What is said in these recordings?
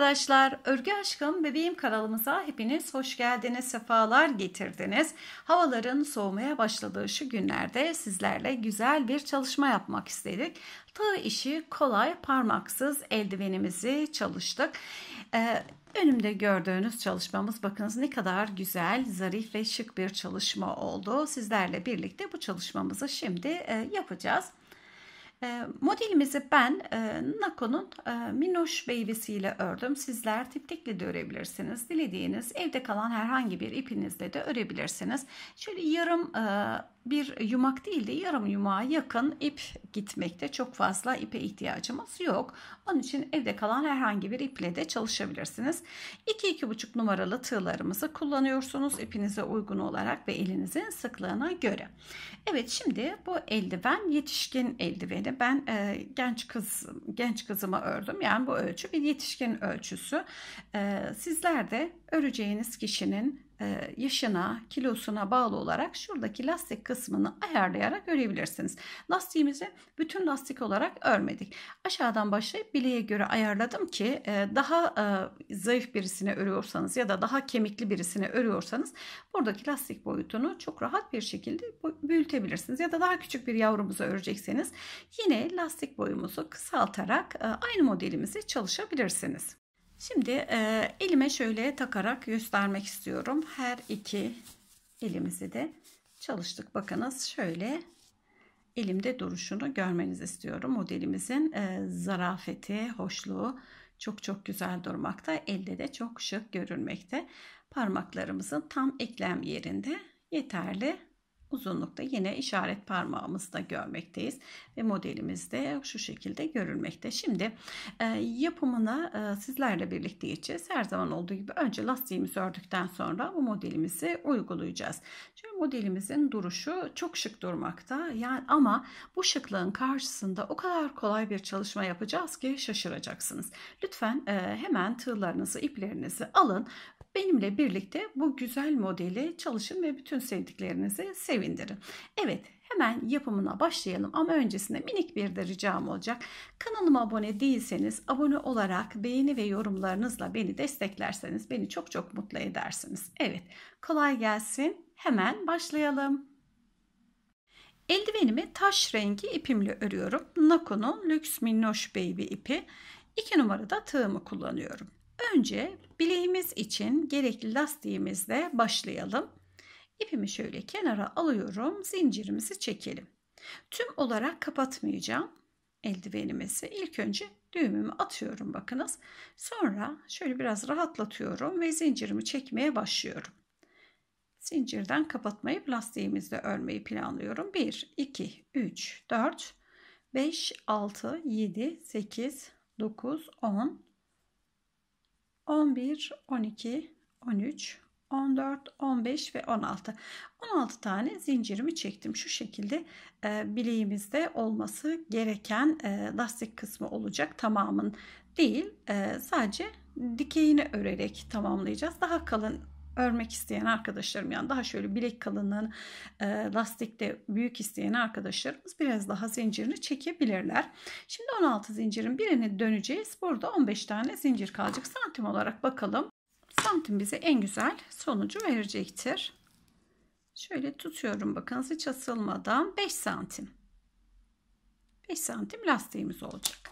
arkadaşlar, Örgü Aşkım Bebeğim kanalımıza hepiniz hoş geldiniz, sefalar getirdiniz. Havaların soğumaya başladığı şu günlerde sizlerle güzel bir çalışma yapmak istedik. Tığ işi kolay, parmaksız eldivenimizi çalıştık. Ee, Önümde gördüğünüz çalışmamız bakınız ne kadar güzel, zarif ve şık bir çalışma oldu. Sizlerle birlikte bu çalışmamızı şimdi e, yapacağız. Ee, modelimizi ben e, Nako'nun e, Minoş ile ördüm. Sizler tiftikle de örebilirsiniz. Dilediğiniz evde kalan herhangi bir ipinizle de örebilirsiniz. Şöyle yarım e, bir yumak değil de yarım yumağa yakın ip gitmekte. Çok fazla ipe ihtiyacımız yok. Onun için evde kalan herhangi bir iple de çalışabilirsiniz. 2-2,5 numaralı tığlarımızı kullanıyorsunuz ipinize uygun olarak ve elinizin sıklığına göre. Evet şimdi bu eldiven yetişkin eldiveni. Ben e, genç kız genç kızıma ördüm. Yani bu ölçü bir yetişkin ölçüsü. E, sizler de öreceğiniz kişinin e, yaşına, kilosuna bağlı olarak şuradaki lastik kısmını ayarlayarak örebilirsiniz. Lastiğimizi bütün lastik olarak örmedik. Aşağıdan başlayıp bileğe göre ayarladım ki e, daha e, zayıf birisine örüyorsanız ya da daha kemikli birisine örüyorsanız buradaki lastik boyutunu çok rahat bir şekilde büyütebilirsiniz. Ya da daha küçük bir yavrumuzu örecekseniz yine lastik boyumuzu kısaltarak aynı modelimizi çalışabilirsiniz. Şimdi e, elime şöyle takarak göstermek istiyorum. Her iki elimizi de çalıştık. Bakınız şöyle elimde duruşunu görmenizi istiyorum. Modelimizin e, zarafeti, hoşluğu çok çok güzel durmakta. Elde de çok şık görünmekte. Parmaklarımızın tam eklem yerinde yeterli uzunlukta yine işaret parmağımızda görmekteyiz ve modelimizde şu şekilde görülmekte. Şimdi e, yapımına e, sizlerle birlikte geçeceğiz. Her zaman olduğu gibi önce lastiğimizi ördükten sonra bu modelimizi uygulayacağız. Şimdi modelimizin duruşu çok şık durmakta. Yani ama bu şıklığın karşısında o kadar kolay bir çalışma yapacağız ki şaşıracaksınız. Lütfen e, hemen tığlarınızı, iplerinizi alın Benimle birlikte bu güzel modeli çalışın ve bütün sevdiklerinizi sevindirin. Evet hemen yapımına başlayalım ama öncesinde minik bir de ricam olacak. Kanalıma abone değilseniz abone olarak beğeni ve yorumlarınızla beni desteklerseniz beni çok çok mutlu edersiniz. Evet kolay gelsin hemen başlayalım. Eldivenimi taş rengi ipimle örüyorum. Nako'nun Lux Minnoş Baby ipi. 2 numarada tığımı kullanıyorum. Önce Bileğimiz için gerekli lastiğimizle başlayalım. İpimi şöyle kenara alıyorum. Zincirimizi çekelim. Tüm olarak kapatmayacağım eldivenimizi. İlk önce düğümümü atıyorum bakınız. Sonra şöyle biraz rahatlatıyorum ve zincirimi çekmeye başlıyorum. Zincirden kapatmayı lastiğimizle örmeyi planlıyorum. 1, 2, 3, 4, 5, 6, 7, 8, 9, 10, 11, 12, 13, 14, 15 ve 16. 16 tane zincirimi çektim. Şu şekilde e, bileğimizde olması gereken e, lastik kısmı olacak. Tamamın değil e, sadece dikeyini örerek tamamlayacağız. Daha kalın örmek isteyen arkadaşlarım yani daha şöyle bilek kalınlığın e, lastikte büyük isteyen arkadaşlarımız biraz daha zincirini çekebilirler. Şimdi 16 zincirin birini döneceğiz. Burada 15 tane zincir kalacak. Santim olarak bakalım. Santim bize en güzel sonucu verecektir. Şöyle tutuyorum Bakın hiç asılmadan 5 santim. 5 santim lastiğimiz olacak.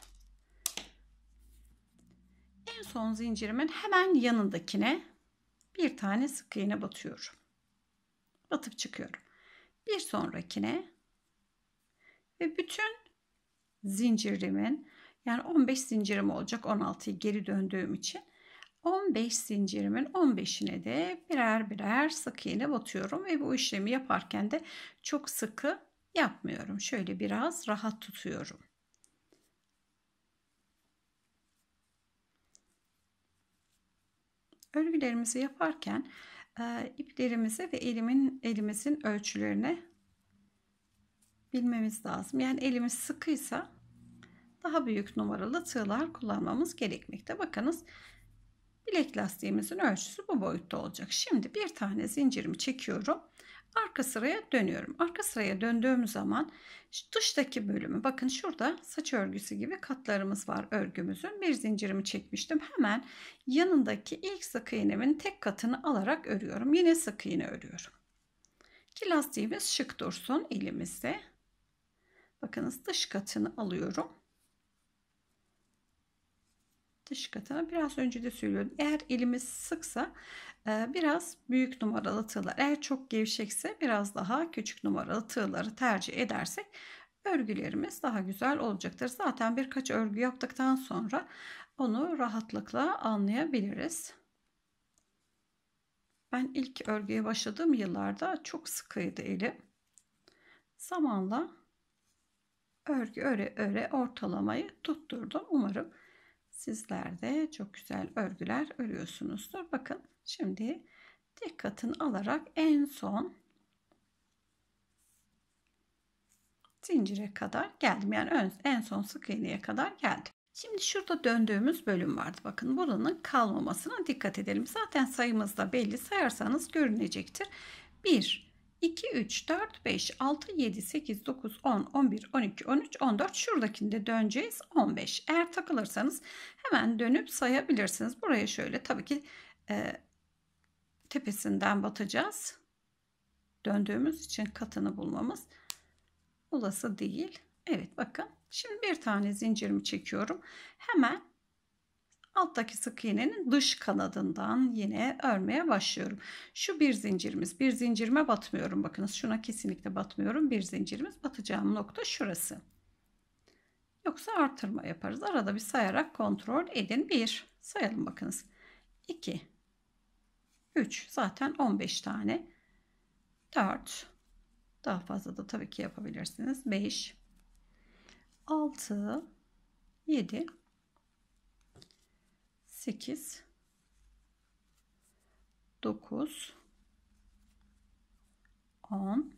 En son zincirimin hemen yanındakine bir tane sık iğne batıyorum. Batıp çıkıyorum. Bir sonrakine ve bütün zincirimin yani 15 zincirim olacak 16'yı geri döndüğüm için 15 zincirimin 15'ine de birer birer sık iğne batıyorum ve bu işlemi yaparken de çok sıkı yapmıyorum. Şöyle biraz rahat tutuyorum. Örgülerimizi yaparken e, iplerimizi ve elimin elimizin ölçülerini bilmemiz lazım. Yani elimiz sıkıysa daha büyük numaralı tığlar kullanmamız gerekmekte. Bakınız bilek lastiğimizin ölçüsü bu boyutta olacak. Şimdi bir tane zincirimi çekiyorum arka sıraya dönüyorum. Arka sıraya döndüğüm zaman dıştaki bölümü bakın şurada saç örgüsü gibi katlarımız var örgümüzün. Bir zincirimi çekmiştim. Hemen yanındaki ilk sık iğnemin tek katını alarak örüyorum. Yine sık iğne örüyorum. Ki lastiğimiz şık dursun elimizde. Bakınız dış katını alıyorum dış katını biraz önce de söylüyorum Eğer elimiz sıksa e, biraz büyük numaralı tığlar. Eğer çok gevşekse biraz daha küçük numaralı tığları tercih edersek örgülerimiz daha güzel olacaktır. Zaten birkaç örgü yaptıktan sonra onu rahatlıkla anlayabiliriz. Ben ilk örgüye başladığım yıllarda çok sıkıydı elim. Zamanla örgü öre öre ortalamayı tutturdum. Umarım sizler de çok güzel örgüler örüyorsunuzdur. Bakın şimdi tek alarak en son zincire kadar geldim. Yani ön, en son sık iğneye kadar geldim. Şimdi şurada döndüğümüz bölüm vardı. Bakın buranın kalmamasına dikkat edelim. Zaten sayımız da belli. Sayarsanız görünecektir. 1 2, 3, 4, 5, 6, 7, 8, 9, 10, 11, 12, 13, 14. Şuradakinde döneceğiz. 15. Eğer takılırsanız hemen dönüp sayabilirsiniz. Buraya şöyle tabii ki e, tepesinden batacağız. Döndüğümüz için katını bulmamız olası değil. Evet bakın. Şimdi bir tane zincirimi çekiyorum. Hemen Alttaki sık iğnenin dış kanadından yine örmeye başlıyorum. Şu bir zincirimiz. Bir zincirime batmıyorum. Bakınız şuna kesinlikle batmıyorum. Bir zincirimiz batacağım nokta şurası. Yoksa artırma yaparız. Arada bir sayarak kontrol edin. Bir, sayalım bakınız. 2 3 zaten 15 tane. 4 daha fazla da tabii ki yapabilirsiniz. 5 6 7 8 9 10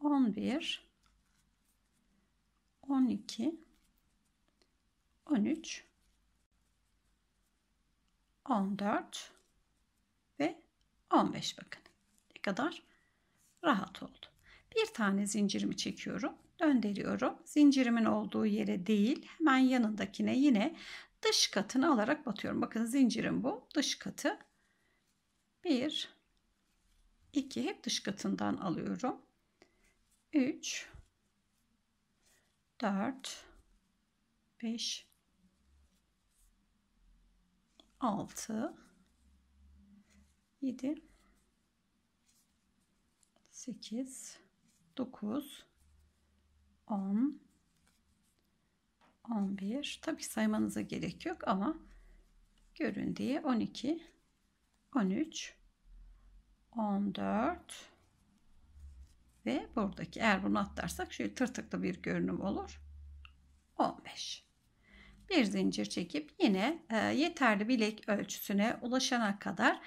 11 12 13 14 ve 15 bakın ne kadar rahat oldu. Bir tane zincirimi çekiyorum döndürüyorum. Zincirimin olduğu yere değil hemen yanındakine yine dış katını alarak batıyorum. Bakın zincirim bu dış katı. 1 2 hep dış katından alıyorum. 3 4 5 6 7 8 9 10 11 tabii saymanıza gerek yok ama görün diye 12 13 14 ve buradaki eğer bunu atlarsak şöyle tırtıklı bir görünüm olur 15 bir zincir çekip yine e, yeterli bilek ölçüsüne ulaşana kadar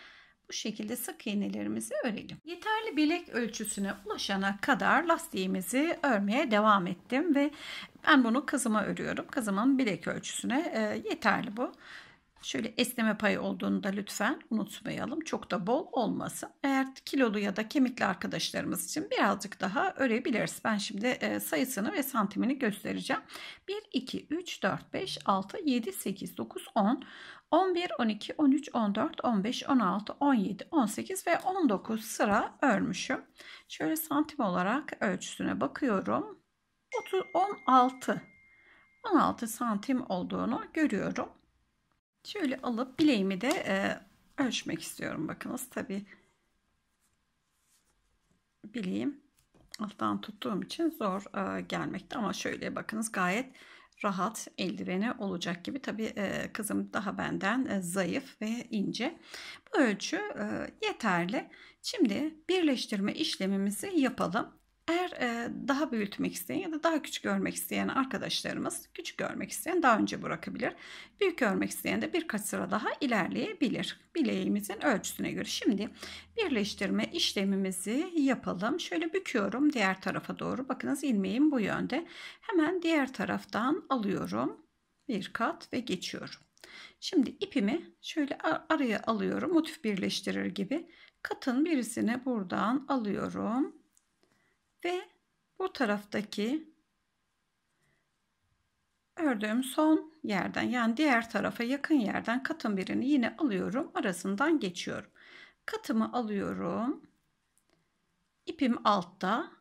bu şekilde sık iğnelerimizi örelim. Yeterli bilek ölçüsüne ulaşana kadar lastiğimizi örmeye devam ettim ve ben bunu kazıma örüyorum. Kazımın bilek ölçüsüne e, yeterli bu. Şöyle esneme payı olduğunu da lütfen unutmayalım. Çok da bol olmasın. Eğer kilolu ya da kemikli arkadaşlarımız için birazcık daha örebiliriz. Ben şimdi e, sayısını ve santimini göstereceğim. 1, 2, 3, 4, 5, 6, 7, 8, 9, 10, 11, 12, 13, 14, 15, 16, 17, 18 ve 19 sıra örmüşüm. Şöyle santim olarak ölçüsüne bakıyorum. 30, 16 16 santim olduğunu görüyorum. Şöyle alıp bileğimi de e, ölçmek istiyorum. Bakınız tabi bileğim alttan tuttuğum için zor e, gelmekte ama şöyle bakınız gayet rahat eldiveni olacak gibi. Tabi e, kızım daha benden e, zayıf ve ince. Bu ölçü e, yeterli. Şimdi birleştirme işlemimizi yapalım. Eğer e, daha büyütmek isteyen ya da daha küçük görmek isteyen arkadaşlarımız küçük görmek isteyen daha önce bırakabilir. Büyük görmek isteyen de birkaç sıra daha ilerleyebilir. Bileğimizin ölçüsüne göre. Şimdi birleştirme işlemimizi yapalım. Şöyle büküyorum diğer tarafa doğru. Bakınız ilmeğim bu yönde. Hemen diğer taraftan alıyorum. Bir kat ve geçiyorum. Şimdi ipimi şöyle ar araya alıyorum. Motif birleştirir gibi. Katın birisini buradan alıyorum ve bu taraftaki ördüğüm son yerden yani diğer tarafa yakın yerden katın birini yine alıyorum. Arasından geçiyorum. Katımı alıyorum. ipim altta.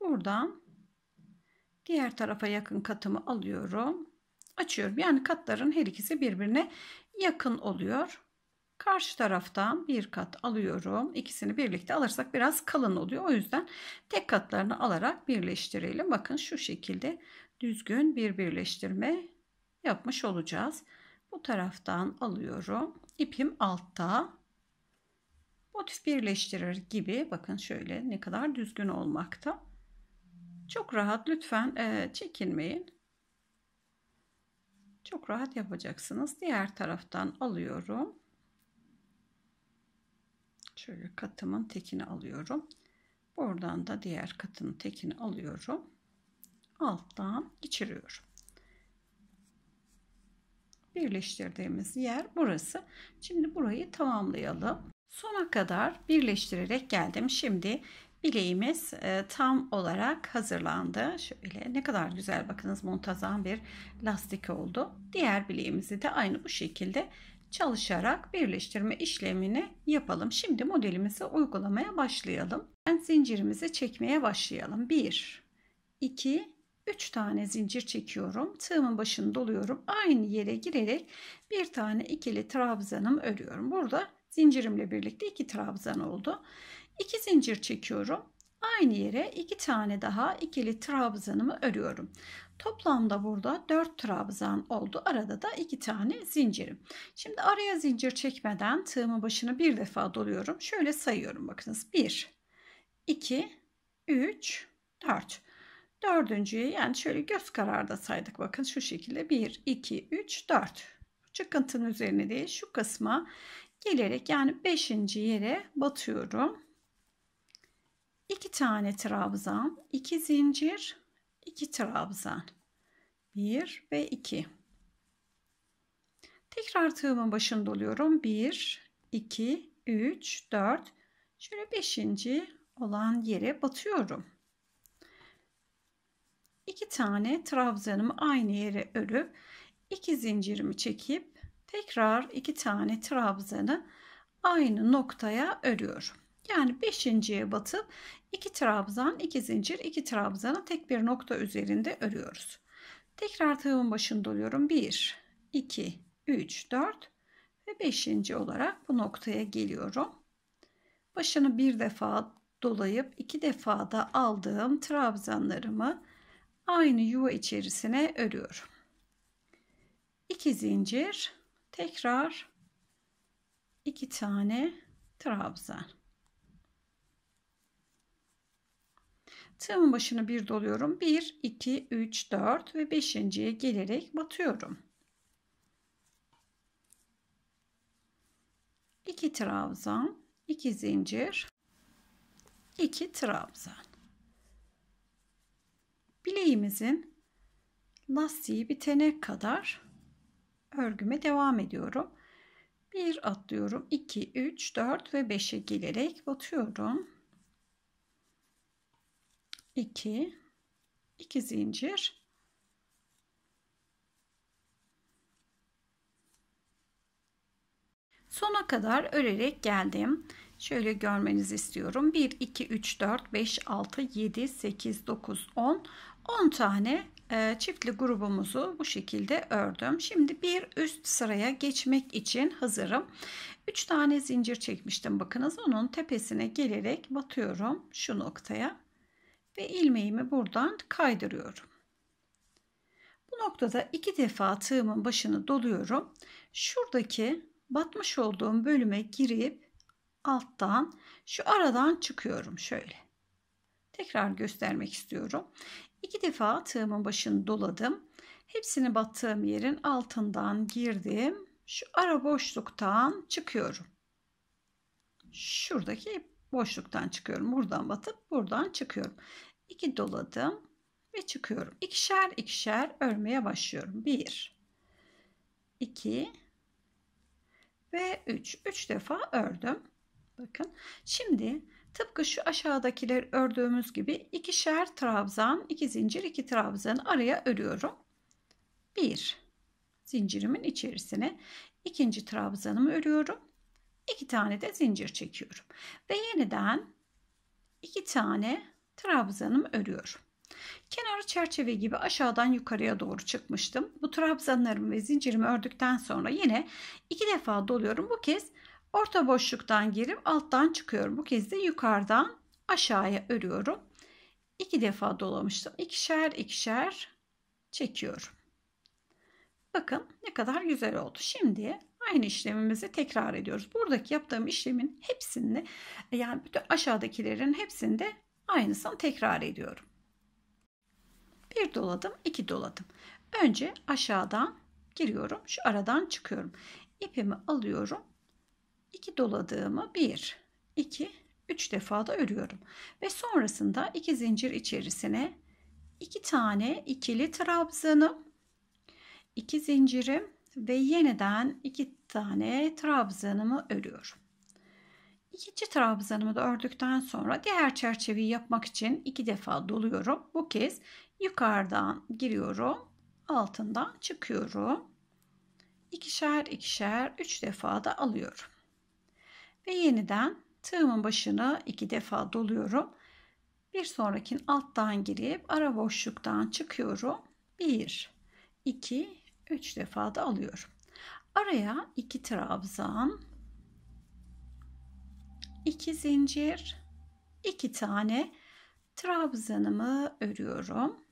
Buradan diğer tarafa yakın katımı alıyorum. Açıyorum. Yani katların her ikisi birbirine yakın oluyor. Karşı taraftan bir kat alıyorum. İkisini birlikte alırsak biraz kalın oluyor. O yüzden tek katlarını alarak birleştirelim. Bakın şu şekilde düzgün bir birleştirme yapmış olacağız. Bu taraftan alıyorum. İpim altta. Motif birleştirir gibi bakın şöyle ne kadar düzgün olmakta. Çok rahat lütfen e, çekinmeyin. Çok rahat yapacaksınız. Diğer taraftan alıyorum. Şöyle katımın tekini alıyorum. Buradan da diğer katının tekini alıyorum. Alttan geçiriyorum. Birleştirdiğimiz yer burası. Şimdi burayı tamamlayalım. Sona kadar birleştirerek geldim. Şimdi bileğimiz e, tam olarak hazırlandı. Şöyle ne kadar güzel bakınız muntazam bir lastik oldu. Diğer bileğimizi de aynı bu şekilde çalışarak birleştirme işlemini yapalım. Şimdi modelimizi uygulamaya başlayalım. Ben zincirimizi çekmeye başlayalım. 1 2 3 tane zincir çekiyorum. Tığımın başını doluyorum. Aynı yere girerek bir tane ikili trabzanım örüyorum. Burada zincirimle birlikte iki trabzan oldu. 2 zincir çekiyorum. Aynı yere iki tane daha ikili trabzanımı örüyorum. Toplamda burada 4 trabzan oldu. Arada da 2 tane zincirim. Şimdi araya zincir çekmeden tığımın başını bir defa doluyorum. Şöyle sayıyorum bakınız. 1, 2, 3, 4. Dördüncüye yani şöyle göz kararda saydık. Bakın şu şekilde 1, 2, 3, 4. Çıkıntının üzerine değil şu kısma gelerek yani 5. yere batıyorum. 2 tane trabzan, 2 zincir, 2 trabzan. 1 ve 2. Tekrar tığımın başını doluyorum. 1, 2, 3, 4. Şöyle 5. olan yere batıyorum. 2 tane trabzanımı aynı yere örüp 2 zincirimi çekip tekrar 2 tane trabzanı aynı noktaya örüyorum. Yani beşinciye batıp iki trabzan, iki zincir, iki trabzanı tek bir nokta üzerinde örüyoruz. Tekrar tığımın başını doluyorum. 1, 2, 3, 4 ve beşinci olarak bu noktaya geliyorum. Başını bir defa dolayıp iki defa da aldığım trabzanlarımı aynı yuva içerisine örüyorum. 2 zincir, tekrar 2 tane trabzan. Tığımın başına bir doluyorum. 1, 2, 3, 4 ve 5.ye gelerek batıyorum. 2 trabzan, 2 zincir, 2 trabzan. Bileğimizin lastiği bitene kadar örgüme devam ediyorum. 1 atlıyorum. 2, 3, 4 ve 5'e gelerek batıyorum. 2 2 zincir sona kadar örerek geldim. Şöyle görmenizi istiyorum. 1 2 3 4 5 6 7 8 9 10 10 tane e, çiftli grubumuzu bu şekilde ördüm. Şimdi bir üst sıraya geçmek için hazırım. 3 tane zincir çekmiştim. Bakınız onun tepesine gelerek batıyorum şu noktaya ve ilmeğimi buradan kaydırıyorum. Bu noktada iki defa tığımın başını doluyorum. Şuradaki batmış olduğum bölüme girip alttan şu aradan çıkıyorum şöyle. Tekrar göstermek istiyorum. İki defa tığımın başını doladım. Hepsini battığım yerin altından girdim. Şu ara boşluktan çıkıyorum. Şuradaki boşluktan çıkıyorum. Buradan batıp buradan çıkıyorum. 2 doladım ve çıkıyorum. İkişer ikişer örmeye başlıyorum. 1 2 ve 3. 3 defa ördüm. Bakın. Şimdi tıpkı şu aşağıdakiler ördüğümüz gibi ikişer trabzan, iki zincir, iki trabzan araya örüyorum. 1 zincirimin içerisine ikinci trabzanımı örüyorum. 2 tane de zincir çekiyorum. Ve yeniden 2 tane trabzanımı örüyorum. Kenarı çerçeve gibi aşağıdan yukarıya doğru çıkmıştım. Bu trabzanlarımı ve zincirimi ördükten sonra yine iki defa doluyorum. Bu kez orta boşluktan girip alttan çıkıyorum. Bu kez de yukarıdan aşağıya örüyorum. İki defa dolamıştım. İkişer ikişer çekiyorum. Bakın ne kadar güzel oldu. Şimdi aynı işlemimizi tekrar ediyoruz. Buradaki yaptığım işlemin hepsinde e, yani bütün aşağıdakilerin hepsinde aynısını tekrar ediyorum. Bir doladım, iki doladım. Önce aşağıdan giriyorum. Şu aradan çıkıyorum. İpimi alıyorum. İki doladığımı bir, iki, üç defa da örüyorum. Ve sonrasında iki zincir içerisine iki tane ikili trabzanım, iki zincirim ve yeniden iki tane trabzanımı örüyorum. İkinci trabzanımı da ördükten sonra diğer çerçeveyi yapmak için iki defa doluyorum. Bu kez yukarıdan giriyorum, altından çıkıyorum. İkişer ikişer üç defa da alıyorum. Ve yeniden tığımın başını iki defa doluyorum. Bir sonrakin alttan girip ara boşluktan çıkıyorum. 1 2 3 defa da alıyorum. Araya 2 trabzan, 2 zincir, 2 tane trabzanımı örüyorum.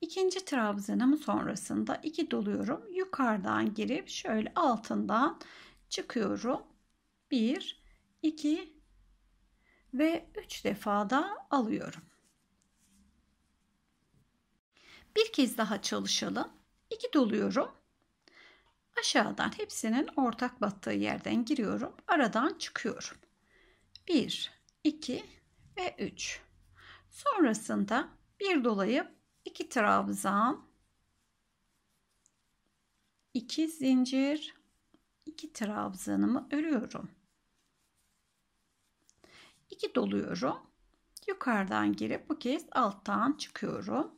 İkinci trabzanım sonrasında 2 doluyorum. Yukarıdan girip şöyle altından çıkıyorum. 1 2 ve 3 defa da alıyorum. Bir kez daha çalışalım. 2 doluyorum. Aşağıdan hepsinin ortak battığı yerden giriyorum. Aradan çıkıyorum. 1, 2 ve 3. Sonrasında bir dolayıp 2 trabzan, 2 zincir, 2 trabzanımı örüyorum. 2 doluyorum. Yukarıdan girip bu kez alttan çıkıyorum.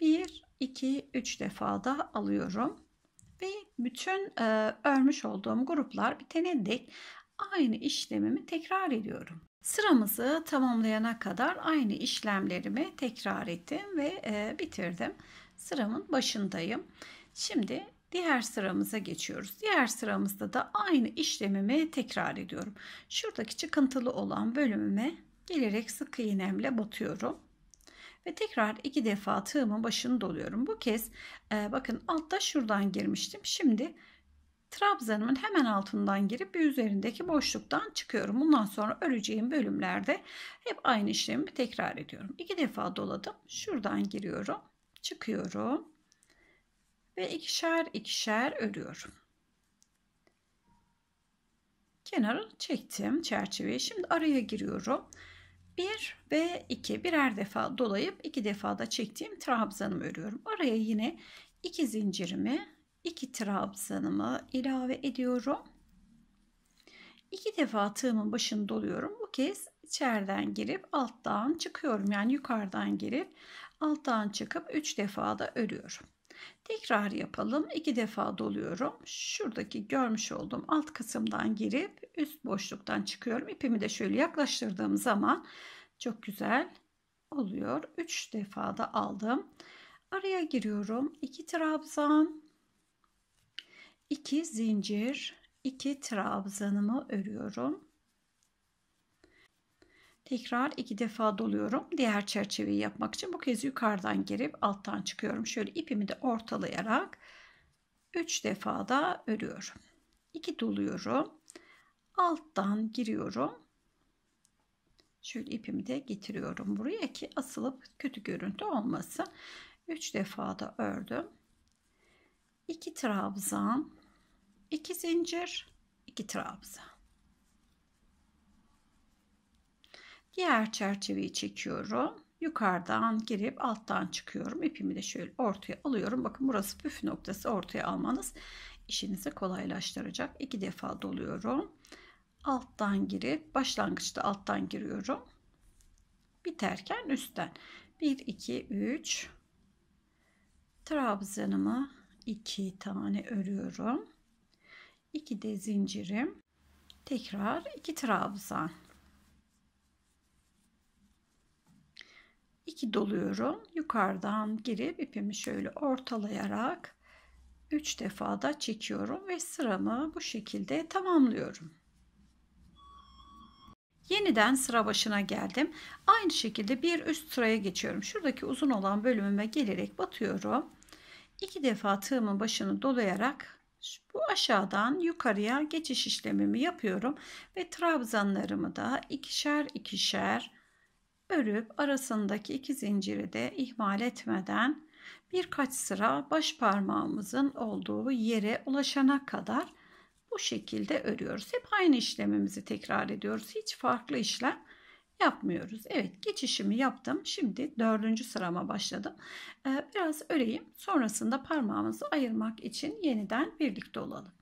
1 2, 3 defa da alıyorum. Ve bütün e, örmüş olduğum gruplar bitene dek aynı işlemimi tekrar ediyorum. Sıramızı tamamlayana kadar aynı işlemlerimi tekrar ettim ve e, bitirdim. Sıramın başındayım. Şimdi diğer sıramıza geçiyoruz. Diğer sıramızda da aynı işlemimi tekrar ediyorum. Şuradaki çıkıntılı olan bölümüme gelerek sık iğnemle batıyorum ve tekrar iki defa tığımın başını doluyorum. Bu kez e, bakın altta şuradan girmiştim. Şimdi trabzanımın hemen altından girip bir üzerindeki boşluktan çıkıyorum. Bundan sonra öreceğim bölümlerde hep aynı işlemi tekrar ediyorum. İki defa doladım. Şuradan giriyorum. Çıkıyorum. Ve ikişer ikişer örüyorum. Kenarı çektim çerçeveyi. Şimdi araya giriyorum. 1 ve 2 birer defa dolayıp 2 defada çektiğim trabzanımı örüyorum. Araya yine 2 zincirimi 2 trabzanımı ilave ediyorum. 2 defa tığımın başını doluyorum. Bu kez içeriden girip alttan çıkıyorum. Yani yukarıdan girip alttan çıkıp 3 defa da örüyorum. Tekrar yapalım. İki defa doluyorum. Şuradaki görmüş olduğum alt kısımdan girip üst boşluktan çıkıyorum. İpimi de şöyle yaklaştırdığım zaman çok güzel oluyor. 3 defa da aldım. Araya giriyorum. 2 trabzan, 2 zincir, 2 trabzanımı örüyorum. Tekrar iki defa doluyorum. Diğer çerçeveyi yapmak için bu kez yukarıdan girip alttan çıkıyorum. Şöyle ipimi de ortalayarak 3 defa da örüyorum. 2 doluyorum. Alttan giriyorum. Şöyle ipimi de getiriyorum buraya ki asılıp kötü görüntü olmasın. 3 defa da ördüm. 2 trabzan, 2 zincir, 2 trabzan. Diğer çerçeveyi çekiyorum. Yukarıdan girip alttan çıkıyorum. İpimi de şöyle ortaya alıyorum. Bakın burası püf noktası ortaya almanız işinizi kolaylaştıracak. İki defa doluyorum. Alttan girip başlangıçta alttan giriyorum. Biterken üstten. 1, 2, 3 trabzanımı 2 tane örüyorum. 2 de zincirim. Tekrar 2 trabzan. 2 doluyorum. Yukarıdan girip ipimi şöyle ortalayarak 3 defa da çekiyorum ve sıramı bu şekilde tamamlıyorum. Yeniden sıra başına geldim. Aynı şekilde bir üst sıraya geçiyorum. Şuradaki uzun olan bölümüme gelerek batıyorum. 2 defa tığımın başını dolayarak bu aşağıdan yukarıya geçiş işlemimi yapıyorum ve trabzanlarımı da ikişer ikişer örüp arasındaki iki zinciri de ihmal etmeden birkaç sıra baş parmağımızın olduğu yere ulaşana kadar bu şekilde örüyoruz. Hep aynı işlemimizi tekrar ediyoruz. Hiç farklı işlem yapmıyoruz. Evet geçişimi yaptım. Şimdi dördüncü sırama başladım. Ee, biraz öreyim. Sonrasında parmağımızı ayırmak için yeniden birlikte olalım.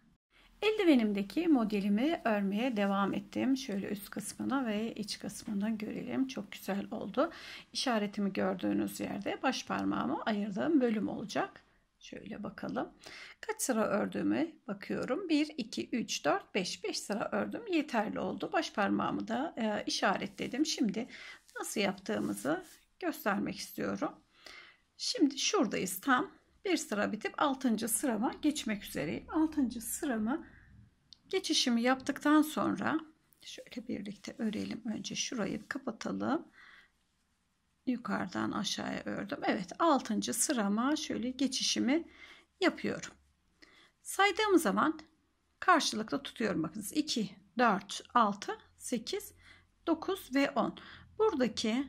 Eldivenimdeki modelimi örmeye devam ettim. Şöyle üst kısmını ve iç kısmını görelim. Çok güzel oldu. İşaretimi gördüğünüz yerde baş parmağımı ayırdığım bölüm olacak. Şöyle bakalım. Kaç sıra ördüğümü bakıyorum. 1, 2, 3, 4, 5. 5 sıra ördüm. Yeterli oldu. Baş parmağımı da e, işaretledim. Şimdi nasıl yaptığımızı göstermek istiyorum. Şimdi şuradayız tam bir sıra bitip altıncı sırama geçmek üzereyim. Altıncı sıramı geçişimi yaptıktan sonra şöyle birlikte örelim. Önce şurayı kapatalım. Yukarıdan aşağıya ördüm. Evet altıncı sırama şöyle geçişimi yapıyorum. Saydığım zaman karşılıklı tutuyorum. Bakınız 2, 4, 6, 8, 9 ve 10. Buradaki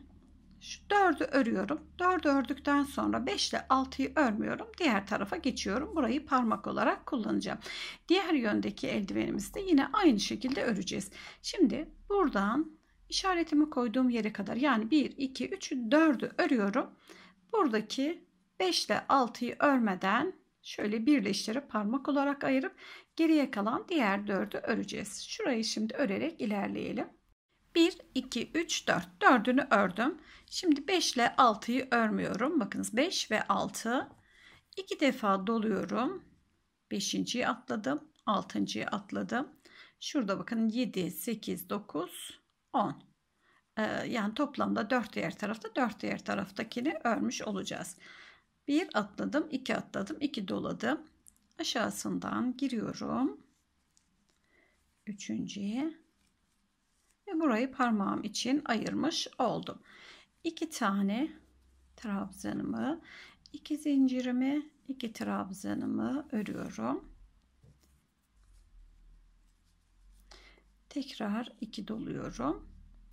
şu 4'ü örüyorum. 4'ü ördükten sonra 5 ile 6'yı örmüyorum. Diğer tarafa geçiyorum. Burayı parmak olarak kullanacağım. Diğer yöndeki eldivenimizde yine aynı şekilde öreceğiz. Şimdi buradan işaretimi koyduğum yere kadar yani 1, 2, 3'ü 4'ü örüyorum. Buradaki 5 ile 6'yı örmeden şöyle birleştirip parmak olarak ayırıp geriye kalan diğer 4'ü öreceğiz. Şurayı şimdi örerek ilerleyelim. 1, 2, 3, 4. 4'ünü ördüm. Şimdi 5 ile 6'yı örmüyorum. Bakınız 5 ve 6. 2 defa doluyorum. 5.yi atladım. 6.yı atladım. Şurada bakın 7, 8, 9, 10. Ee, yani toplamda 4 diğer tarafta 4 diğer taraftakini örmüş olacağız. 1 atladım, 2 atladım, 2 doladım. Aşağısından giriyorum. Üçüncüye. Ve burayı parmağım için ayırmış oldum. 2 tane trabzanımı, 2 zincirimi, 2 trabzanımı örüyorum. Tekrar 2 doluyorum.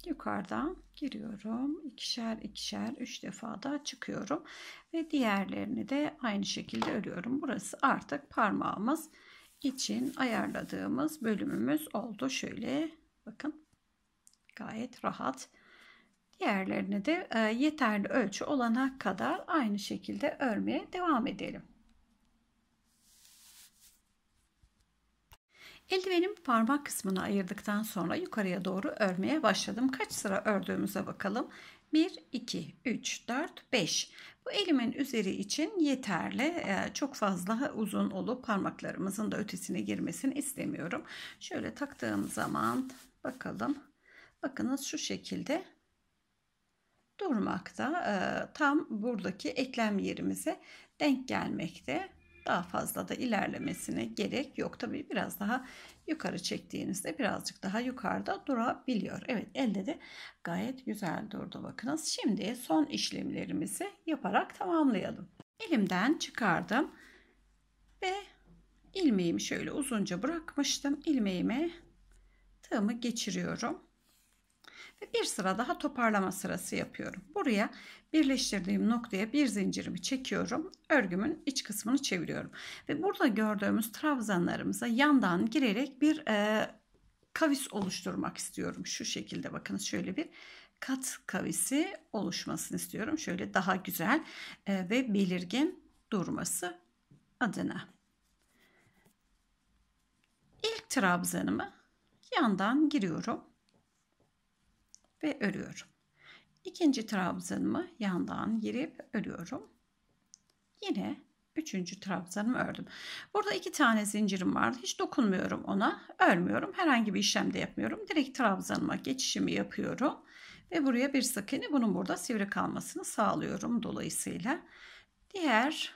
Yukarıdan giriyorum. ikişer ikişer 3 defa da çıkıyorum. Ve diğerlerini de aynı şekilde örüyorum. Burası artık parmağımız için ayarladığımız bölümümüz oldu. Şöyle bakın gayet rahat Diğerlerine de e, yeterli ölçü olana kadar aynı şekilde örmeye devam edelim. Eldivenin parmak kısmını ayırdıktan sonra yukarıya doğru örmeye başladım. Kaç sıra ördüğümüze bakalım. 1, 2, 3, 4, 5. Bu elimin üzeri için yeterli. E, çok fazla uzun olup parmaklarımızın da ötesine girmesini istemiyorum. Şöyle taktığım zaman bakalım. Bakınız şu şekilde durmakta. Tam buradaki eklem yerimize denk gelmekte. Daha fazla da ilerlemesine gerek yok. Tabii biraz daha yukarı çektiğinizde birazcık daha yukarıda durabiliyor. Evet elde de gayet güzel durdu bakınız. Şimdi son işlemlerimizi yaparak tamamlayalım. Elimden çıkardım ve ilmeğimi şöyle uzunca bırakmıştım. ilmeğime tığımı geçiriyorum bir sıra daha toparlama sırası yapıyorum. Buraya birleştirdiğim noktaya bir zincirimi çekiyorum. Örgümün iç kısmını çeviriyorum. Ve burada gördüğümüz trabzanlarımıza yandan girerek bir e, kavis oluşturmak istiyorum. Şu şekilde bakınız, şöyle bir kat kavisi oluşmasını istiyorum. Şöyle daha güzel e, ve belirgin durması adına. İlk trabzanımı yandan giriyorum ve örüyorum. İkinci trabzanımı yandan girip örüyorum. Yine üçüncü trabzanımı ördüm. Burada iki tane zincirim vardı. Hiç dokunmuyorum ona. Örmüyorum. Herhangi bir işlem de yapmıyorum. Direkt trabzanıma geçişimi yapıyorum. Ve buraya bir sık iğne bunun burada sivri kalmasını sağlıyorum. Dolayısıyla diğer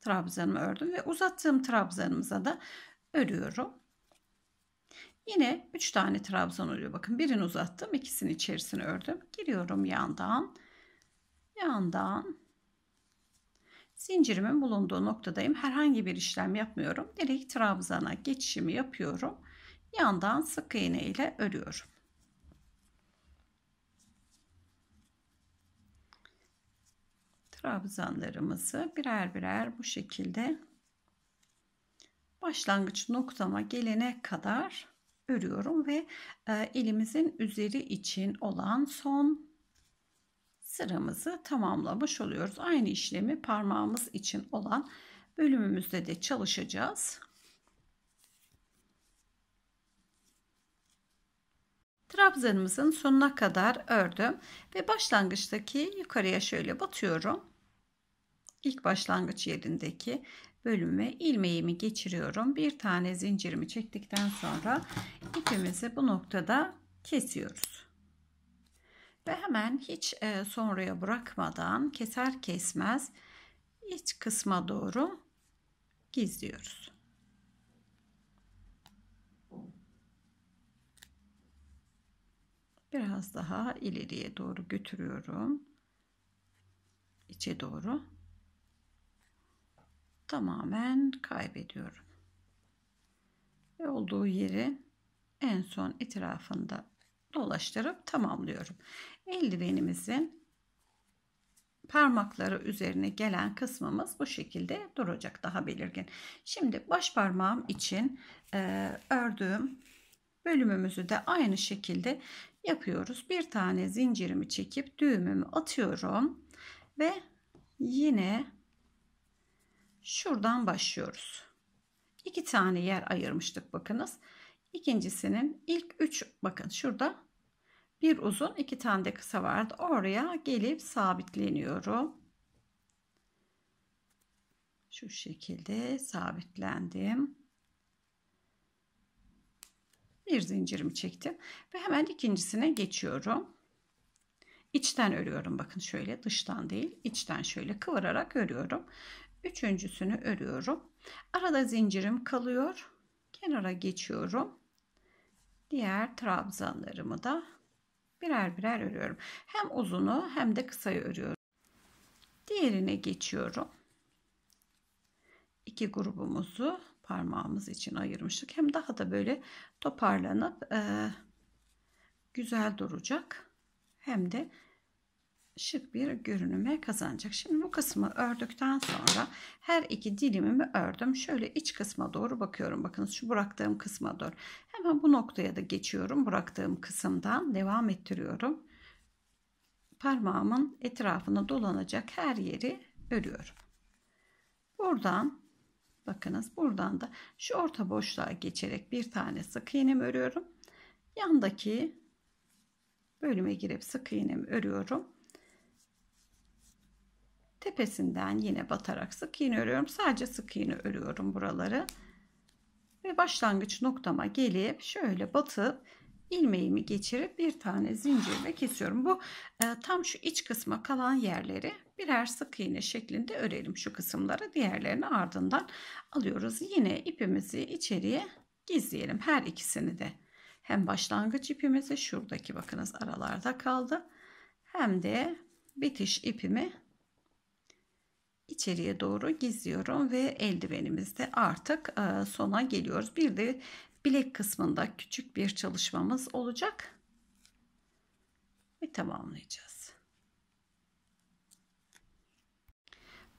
trabzanımı ördüm ve uzattığım trabzanımıza da örüyorum. Yine 3 tane trabzan oluyor. Bakın birini uzattım. ikisinin içerisini ördüm. Giriyorum yandan. Yandan. Zincirimin bulunduğu noktadayım. Herhangi bir işlem yapmıyorum. Direkt trabzana geçişimi yapıyorum. Yandan sık iğne ile örüyorum. Trabzanlarımızı birer birer bu şekilde başlangıç noktama gelene kadar örüyorum ve e, elimizin üzeri için olan son sıramızı tamamlamış oluyoruz. Aynı işlemi parmağımız için olan bölümümüzde de çalışacağız. Trabzanımızın sonuna kadar ördüm ve başlangıçtaki yukarıya şöyle batıyorum. İlk başlangıç yerindeki bölümü ilmeğimi geçiriyorum. Bir tane zincirimi çektikten sonra ipimizi bu noktada kesiyoruz. Ve hemen hiç e, sonraya bırakmadan keser kesmez iç kısma doğru gizliyoruz. Biraz daha ileriye doğru götürüyorum. içe doğru tamamen kaybediyorum. Ve olduğu yeri en son etrafında dolaştırıp tamamlıyorum. Eldivenimizin parmakları üzerine gelen kısmımız bu şekilde duracak daha belirgin. Şimdi baş parmağım için e, ördüğüm bölümümüzü de aynı şekilde yapıyoruz. Bir tane zincirimi çekip düğümümü atıyorum ve yine Şuradan başlıyoruz. İki tane yer ayırmıştık bakınız. İkincisinin ilk üç bakın şurada bir uzun iki tane de kısa vardı. Oraya gelip sabitleniyorum. Şu şekilde sabitlendim. Bir zincirimi çektim ve hemen ikincisine geçiyorum. İçten örüyorum bakın şöyle dıştan değil içten şöyle kıvırarak örüyorum. Üçüncüsünü örüyorum. Arada zincirim kalıyor. Kenara geçiyorum. Diğer trabzanlarımı da birer birer örüyorum. Hem uzunu hem de kısayı örüyorum. Diğerine geçiyorum. İki grubumuzu parmağımız için ayırmıştık. Hem daha da böyle toparlanıp e, güzel duracak. Hem de şık bir görünüme kazanacak. Şimdi bu kısmı ördükten sonra her iki dilimimi ördüm. Şöyle iç kısma doğru bakıyorum. Bakınız şu bıraktığım kısma doğru. Hemen bu noktaya da geçiyorum. Bıraktığım kısımdan devam ettiriyorum. Parmağımın etrafına dolanacak her yeri örüyorum. Buradan bakınız buradan da şu orta boşluğa geçerek bir tane sık iğnemi örüyorum. Yandaki bölüme girip sık iğnemi örüyorum Tepesinden yine batarak sık iğne örüyorum. Sadece sık iğne örüyorum buraları. Ve başlangıç noktama gelip şöyle batıp ilmeğimi geçirip bir tane zincirle kesiyorum. Bu e, tam şu iç kısma kalan yerleri birer sık iğne şeklinde örelim şu kısımları. Diğerlerini ardından alıyoruz. Yine ipimizi içeriye gizleyelim her ikisini de. Hem başlangıç ipimizi şuradaki bakınız aralarda kaldı. Hem de bitiş ipimi içeriye doğru gizliyorum ve eldivenimizde artık e, sona geliyoruz. Bir de bilek kısmında küçük bir çalışmamız olacak ve tamamlayacağız.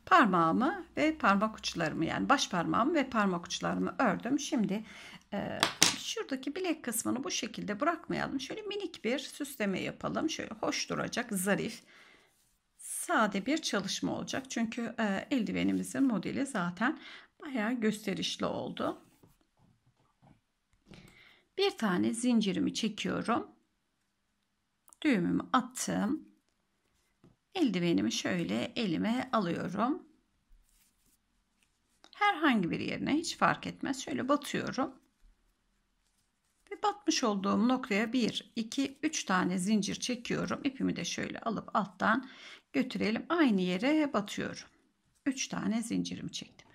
Parmağımı ve parmak uçlarımı yani baş parmağımı ve parmak uçlarımı ördüm. Şimdi e, şuradaki bilek kısmını bu şekilde bırakmayalım. Şöyle minik bir süsleme yapalım. Şöyle hoş duracak, zarif sade bir çalışma olacak. Çünkü e, eldivenimizin modeli zaten bayağı gösterişli oldu. Bir tane zincirimi çekiyorum. Düğümümü attım. Eldivenimi şöyle elime alıyorum. Herhangi bir yerine hiç fark etmez. Şöyle batıyorum. Ve batmış olduğum noktaya 1, 2, 3 tane zincir çekiyorum. İpimi de şöyle alıp alttan götürelim. Aynı yere batıyorum. 3 tane zincirimi çektim.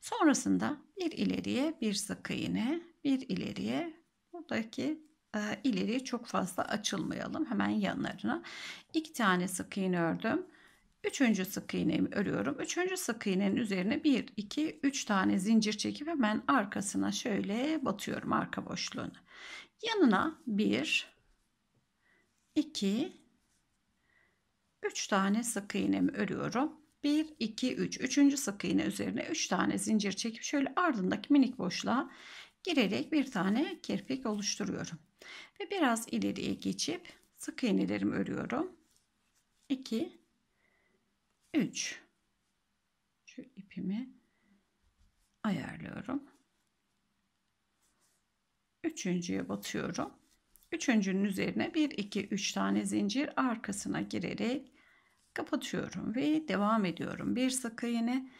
Sonrasında bir ileriye bir sık iğne, bir ileriye buradaki e, ileriye çok fazla açılmayalım. Hemen yanlarına iki tane sık iğne ördüm. Üçüncü sık iğnemi örüyorum. Üçüncü sık iğnenin üzerine 1, 2, 3 tane zincir çekip hemen arkasına şöyle batıyorum arka boşluğunu. Yanına 1, 2, 3 tane sık iğnemi örüyorum. 1, 2, 3. 3. sık iğne üzerine 3 tane zincir çekip şöyle ardındaki minik boşluğa girerek bir tane kirpik oluşturuyorum. Ve biraz ileriye geçip sık iğnelerimi örüyorum. 2, 3. Şu ipimi ayarlıyorum. Üçüncüye batıyorum. Üçüncünün üzerine 1, 2, 3 tane zincir arkasına girerek kapatıyorum ve devam ediyorum. Bir sık iğne,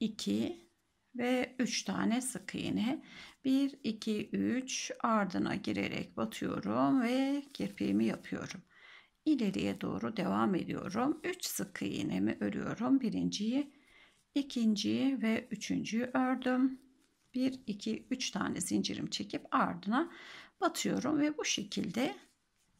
2 ve 3 tane sık iğne. 1 2 3 ardına girerek batıyorum ve kirpiğimi yapıyorum. İleriye doğru devam ediyorum. 3 sık iğnemi örüyorum. Birinciyi, ikinciyi ve üçüncüyü ördüm. 1 2 3 tane zincirim çekip ardına batıyorum ve bu şekilde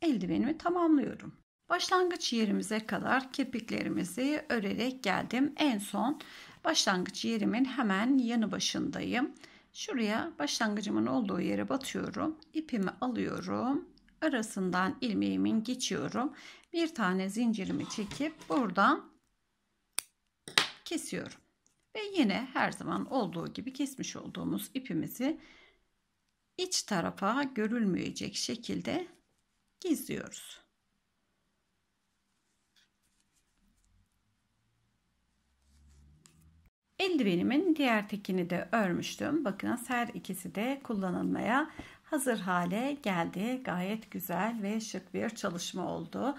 eldivenimi tamamlıyorum. Başlangıç yerimize kadar kirpiklerimizi örerek geldim. En son başlangıç yerimin hemen yanı başındayım. Şuraya başlangıcımın olduğu yere batıyorum. İpimi alıyorum. Arasından ilmeğimin geçiyorum. Bir tane zincirimi çekip buradan kesiyorum. Ve yine her zaman olduğu gibi kesmiş olduğumuz ipimizi iç tarafa görülmeyecek şekilde gizliyoruz. Eldivenimin diğer tekini de örmüştüm. Bakın, her ikisi de kullanılmaya hazır hale geldi. Gayet güzel ve şık bir çalışma oldu.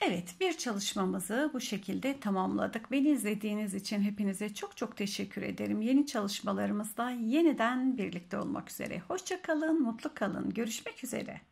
Evet bir çalışmamızı bu şekilde tamamladık. Beni izlediğiniz için hepinize çok çok teşekkür ederim. Yeni çalışmalarımızda yeniden birlikte olmak üzere. Hoşçakalın, mutlu kalın. Görüşmek üzere.